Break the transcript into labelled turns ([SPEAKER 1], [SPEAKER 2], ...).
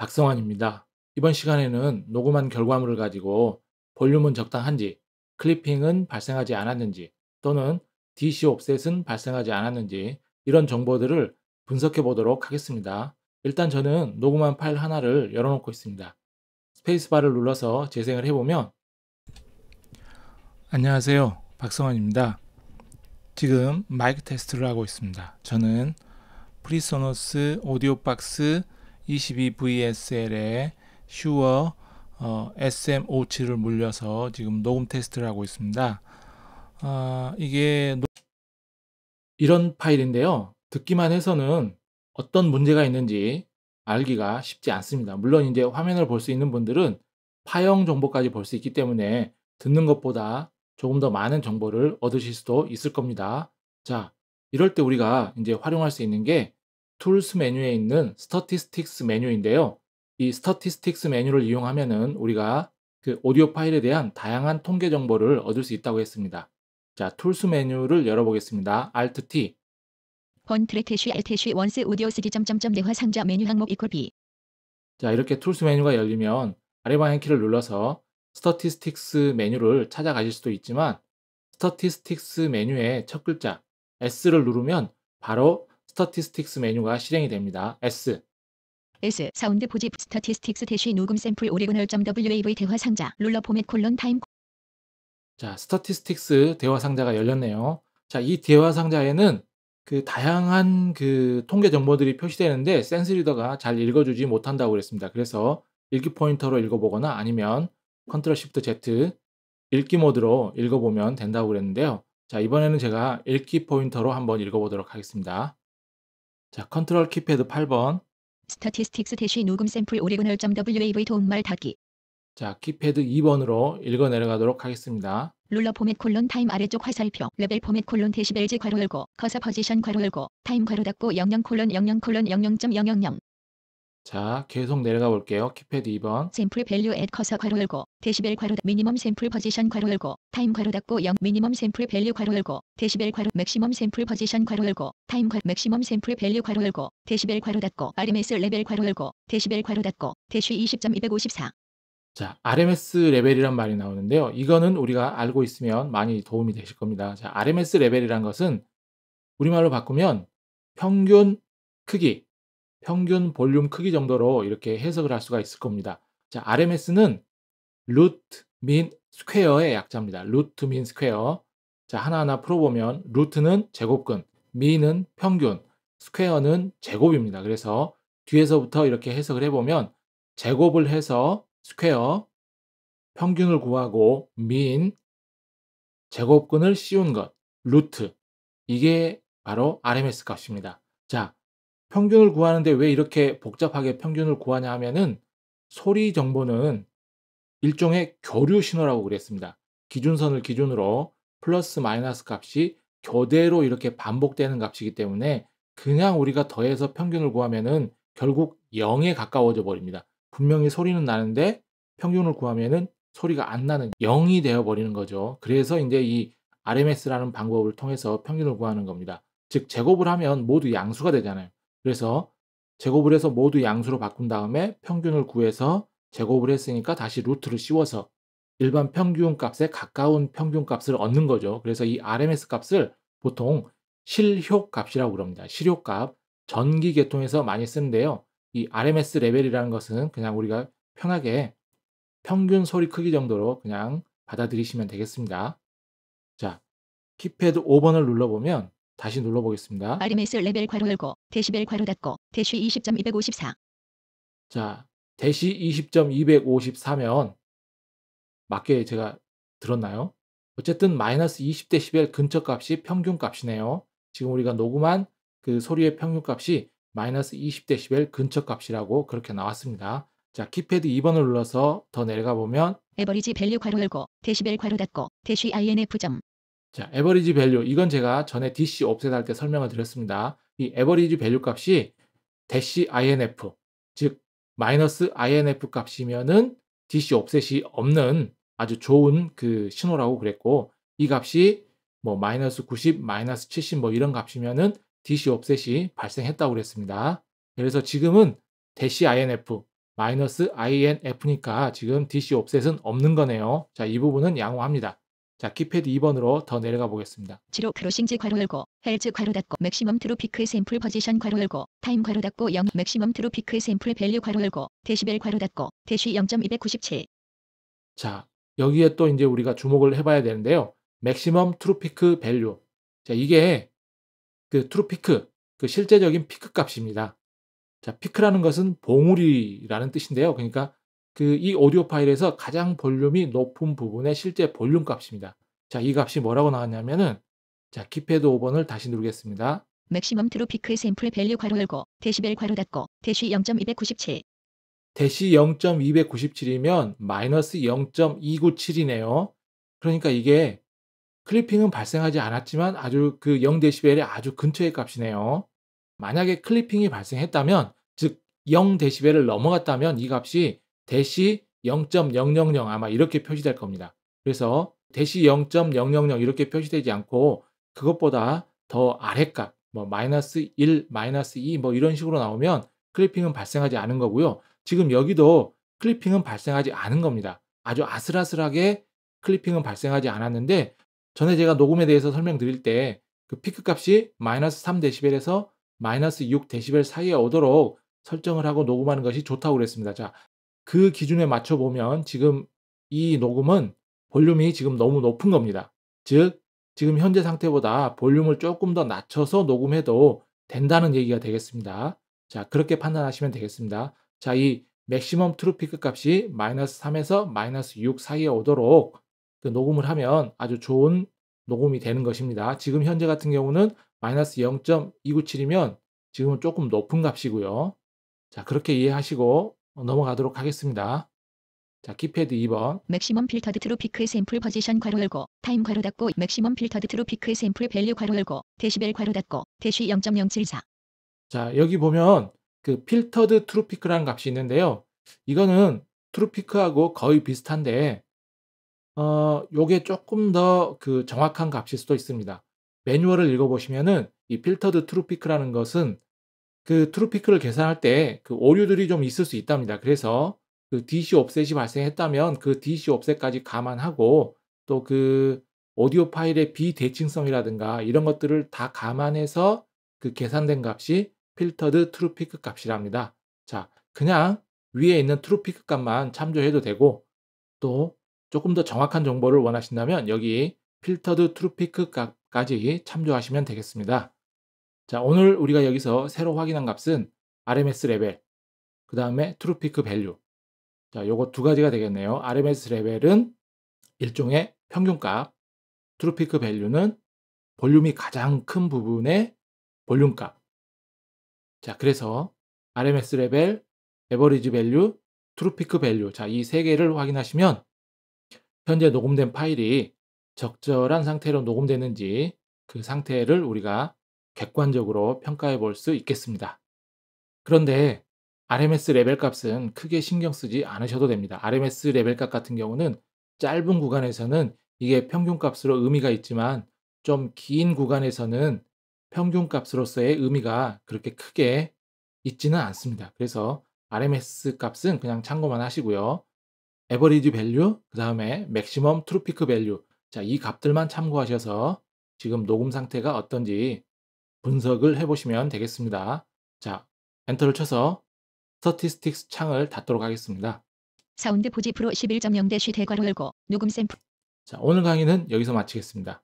[SPEAKER 1] 박성환입니다. 이번 시간에는 녹음한 결과물을 가지고 볼륨은 적당한지, 클리핑은 발생하지 않았는지, 또는 DC 옵셋은 발생하지 않았는지 이런 정보들을 분석해 보도록 하겠습니다. 일단 저는 녹음한 파일 하나를 열어놓고 있습니다. 스페이스바를 눌러서 재생을 해보면 안녕하세요. 박성환입니다. 지금 마이크 테스트를 하고 있습니다. 저는 프리소노스 오디오박스 22VSL의 슈어 어, SM57을 물려서 지금 녹음 테스트를 하고 있습니다. 아, 이게 노... 이런 파일인데요. 듣기만 해서는 어떤 문제가 있는지 알기가 쉽지 않습니다. 물론 이제 화면을 볼 수 있는 분들은 파형 정보까지 볼 수 있기 때문에 듣는 것보다 조금 더 많은 정보를 얻으실 수도 있을 겁니다. 자, 이럴 때 우리가 이제 활용할 수 있는 게 툴스 메뉴에 있는 스타티스틱스 메뉴인데요. 이 스타티스틱스 메뉴를 이용하면은 우리가 그 오디오 파일에 대한 다양한 통계 정보를 얻을 수 있다고 했습니다. 자, 툴스 메뉴를 열어보겠습니다. Alt T.
[SPEAKER 2] 번트레 태쉬 Alt T 원스 오디오 쓰기 점점점 대화 상자 메뉴 항목 이퀄 B.
[SPEAKER 1] 자, 이렇게 툴스 메뉴가 열리면 아래 방향 키를 눌러서 스타티스틱스 메뉴를 찾아가실 수도 있지만 스타티스틱스 메뉴의 첫 글자 S를 누르면 바로 스타티스틱스 메뉴가 실행이 됩니다. S
[SPEAKER 2] S 사운드 보집 스타티스틱스 대시 녹음 샘플 오리고널 점 WAV 대화 상자 룰러 포맷 콜론 타임
[SPEAKER 1] 자, 스타티스틱스 대화 상자가 열렸네요. 자, 이 대화 상자에는 그 다양한 그 통계 정보들이 표시되는데 센스 리더가 잘 읽어주지 못한다고 그랬습니다. 그래서 읽기 포인터로 읽어보거나 아니면 컨트롤 시프트 Z 읽기 모드로 읽어보면 된다고 그랬는데요. 자, 이번에는 제가 읽기 포인터로 한번 읽어보도록 하겠습니다. 자, 컨트롤 키패드 8번. 스타티스틱스
[SPEAKER 2] 대시 녹음 샘플 오리고널점 WAV 도움말 닫기.
[SPEAKER 1] 자, 키패드 2번으로 읽어 내려가도록 하겠습니다.
[SPEAKER 2] 룰러 포맷 콜론 타임 아래쪽 화살표 레벨 포맷 콜론 대시벨즈 괄호 열고 커서 포지션 괄호 열고 타임 괄호 닫고 00 콜론 00 콜론 00.000
[SPEAKER 1] 자, 계속 내려가 볼게요. 키패드 2번.
[SPEAKER 2] 샘플 밸류 앳 커서 괄호 열고 데시벨 괄호 미니멈 샘플 포지션 괄호 열고 타임 괄호 닫고 0 미니멈 샘플 밸류 괄호 열고 데시벨 괄호 맥시멈 샘플 포지션 괄호 열고 타임 괄호 맥시멈 샘플 밸류 괄호 열고 데시벨 괄호 닫고 RMS 레벨 괄호 열고 데시벨 괄호 닫고 대시 20.254
[SPEAKER 1] 자, RMS 레벨이란 말이 나오는데요. 이거는 우리가 알고 있으면 많이 도움이 되실 겁니다. 자, RMS 레벨이란 것은 우리말로 바꾸면 평균 크기 평균 볼륨 크기 정도로 이렇게 해석을 할 수가 있을 겁니다. 자, RMS는 루트 민 스퀘어의 약자입니다. 루트 민 스퀘어. 자, 하나하나 풀어보면 루트는 제곱근, 미은 평균, 스퀘어는 제곱입니다. 그래서 뒤에서부터 이렇게 해석을 해보면 제곱을 해서 스퀘어, 평균을 구하고 민, 제곱근을 씌운 것, 루트. 이게 바로 RMS 값입니다. 자, 평균을 구하는데 왜 이렇게 복잡하게 평균을 구하냐 하면은 소리 정보는 일종의 교류 신호라고 그랬습니다. 기준선을 기준으로 플러스 마이너스 값이 교대로 이렇게 반복되는 값이기 때문에 그냥 우리가 더해서 평균을 구하면은 결국 0에 가까워져 버립니다. 분명히 소리는 나는데 평균을 구하면은 소리가 안 나는 0이 되어 버리는 거죠. 그래서 이제 이 RMS라는 방법을 통해서 평균을 구하는 겁니다. 즉 제곱을 하면 모두 양수가 되잖아요. 그래서 제곱을 해서 모두 양수로 바꾼 다음에 평균을 구해서 제곱을 했으니까 다시 루트를 씌워서 일반 평균 값에 가까운 평균 값을 얻는 거죠. 그래서 이 RMS 값을 보통 실효 값이라고 그럽니다. 실효 값. 전기 계통에서 많이 쓰는데요. 이 RMS 레벨이라는 것은 그냥 우리가 편하게 평균 소리 크기 정도로 그냥 받아들이시면 되겠습니다. 자, 키패드 5번을 눌러보면 다시 눌러보겠습니다.
[SPEAKER 2] RMS 레벨 괄호 열고 데시벨 괄호 닫고 대시 20.254
[SPEAKER 1] 자, 대시 20.254면 맞게 제가 들었나요? 어쨌든 마이너스 20데시벨 근처값이 평균값이네요. 지금 우리가 녹음한 그 소리의 평균값이 마이너스 20데시벨 근처값이라고 그렇게 나왔습니다. 자, 키패드 2번을 눌러서 더 내려가 보면
[SPEAKER 2] 에버리지 밸류 괄호 열고 데시벨 괄호 닫고 대시 INF 점
[SPEAKER 1] 자, 에버리지 밸류 이건 제가 전에 DC 옵셋 할 때 설명을 드렸습니다. 이 에버리지 밸류 값이 대시 INF 즉 마이너스 INF 값이면은 DC 옵셋이 없는 아주 좋은 그 신호라고 그랬고 이 값이 뭐 마이너스 90, 마이너스 70뭐 이런 값이면은 DC 옵셋이 발생했다고 그랬습니다. 그래서 지금은 대시 INF 마이너스 INF니까 지금 DC 옵셋은 없는 거네요. 자, 이 부분은 양호합니다. 자, 키패드 2번으로 더 내려가 보겠습니다.
[SPEAKER 2] 지로 크로싱지 괄호 열고 헬즈 괄호 닫고 맥시멈 트로피크 샘플 퍼지션 괄호 열고 타임 괄호 닫고 0 맥시멈 트로피크 샘플 밸류 괄호 열고 데시벨 괄호 닫고 대시 0.297
[SPEAKER 1] 자, 여기에 또 이제 우리가 주목을 해봐야 되는데요. 맥시멈 트로피크 밸류 자, 이게 그 트로피크 그 실제적인 피크 값입니다. 자, 피크라는 것은 봉우리라는 뜻인데요. 그러니까 그이 오디오 파일에서 가장 볼륨이 높은 부분의 실제 볼륨 값입니다. 자, 이 값이 뭐라고 나왔냐면은 자, 키패드 5번을 다시 누르겠습니다.
[SPEAKER 2] 맥시멈 트로피크 샘플 밸류 괄호 열고 데시벨 괄호 닫고 대시 0.297
[SPEAKER 1] 대시 0.297이면 마이너스 0.297이네요. 그러니까 이게 클리핑은 발생하지 않았지만 아주 그 0데시벨의 아주 근처의 값이네요. 만약에 클리핑이 발생했다면 즉 0데시벨을 넘어갔다면 이 값이 대시 0.000 아마 이렇게 표시될 겁니다. 그래서 대시 0.000 이렇게 표시되지 않고 그것보다 더 아래 값, 뭐 마이너스 1, 마이너스 2뭐 이런 식으로 나오면 클리핑은 발생하지 않은 거고요. 지금 여기도 클리핑은 발생하지 않은 겁니다. 아주 아슬아슬하게 클리핑은 발생하지 않았는데 전에 제가 녹음에 대해서 설명드릴 때 그 피크 값이 마이너스 3dB에서 마이너스 6dB 사이에 오도록 설정을 하고 녹음하는 것이 좋다고 그랬습니다. 자, 그 기준에 맞춰보면 지금 이 녹음은 볼륨이 지금 너무 높은 겁니다. 즉, 지금 현재 상태보다 볼륨을 조금 더 낮춰서 녹음해도 된다는 얘기가 되겠습니다. 자, 그렇게 판단하시면 되겠습니다. 자, 이 맥시멈 트루피크 값이 마이너스 3에서 마이너스 6 사이에 오도록 그 녹음을 하면 아주 좋은 녹음이 되는 것입니다. 지금 현재 같은 경우는 마이너스 0.297이면 지금은 조금 높은 값이고요. 자, 그렇게 이해하시고 어, 넘어가도록 하겠습니다. 자, 키패드 2번. 맥시멈 필터드 트로피크
[SPEAKER 2] 샘플 퍼지션 괄호 열고 타임 괄호 닫고 맥시멈 필터드 트로피크 샘플 밸류 괄호 열고 데시벨 괄호 닫고 대시 0.074.
[SPEAKER 1] 자, 여기 보면 그 필터드 트로피크라는 값이 있는데요. 이거는 트로피크하고 거의 비슷한데 어, 요게 조금 더 그 정확한 값일 수도 있습니다. 매뉴얼을 읽어보시면은 이 필터드 트로피크라는 것은 그 트루피크를 계산할 때 그 오류들이 좀 있을 수 있답니다. 그래서 그 DC 옵셋이 발생했다면 그 DC 옵셋까지 감안하고 또 그 오디오 파일의 비대칭성이라든가 이런 것들을 다 감안해서 그 계산된 값이 필터드 트루피크 값이랍니다. 자, 그냥 위에 있는 트루피크 값만 참조해도 되고 또 조금 더 정확한 정보를 원하신다면 여기 필터드 트루피크 값까지 참조하시면 되겠습니다. 자, 오늘 우리가 여기서 새로 확인한 값은 RMS 레벨, 그 다음에 트루피크 밸류. 자, 요거 두 가지가 되겠네요. RMS 레벨은 일종의 평균값, 트루피크 밸류는 볼륨이 가장 큰 부분의 볼륨값. 자, 그래서 RMS 레벨, 에버리지 밸류, 트루피크 밸류. 자, 이 세 개를 확인하시면 현재 녹음된 파일이 적절한 상태로 녹음되는지 그 상태를 우리가 객관적으로 평가해 볼 수 있겠습니다. 그런데 RMS 레벨 값은 크게 신경 쓰지 않으셔도 됩니다. RMS 레벨 값 같은 경우는 짧은 구간에서는 이게 평균 값으로 의미가 있지만 좀 긴 구간에서는 평균 값으로서의 의미가 그렇게 크게 있지는 않습니다. 그래서 RMS 값은 그냥 참고만 하시고요. Average Value, 그 다음에 Maximum True p 시멈 트루피크 밸류. 자, 이 값들만 참고하셔서 지금 녹음 상태가 어떤지 분석을 해보시면 되겠습니다. 자, 엔터를 쳐서 Statistics 창을 닫도록 하겠습니다.
[SPEAKER 2] 사운드 포지 프로 11.0 대시 대괄호 열고 녹음 샘플
[SPEAKER 1] 자, 오늘 강의는 여기서 마치겠습니다.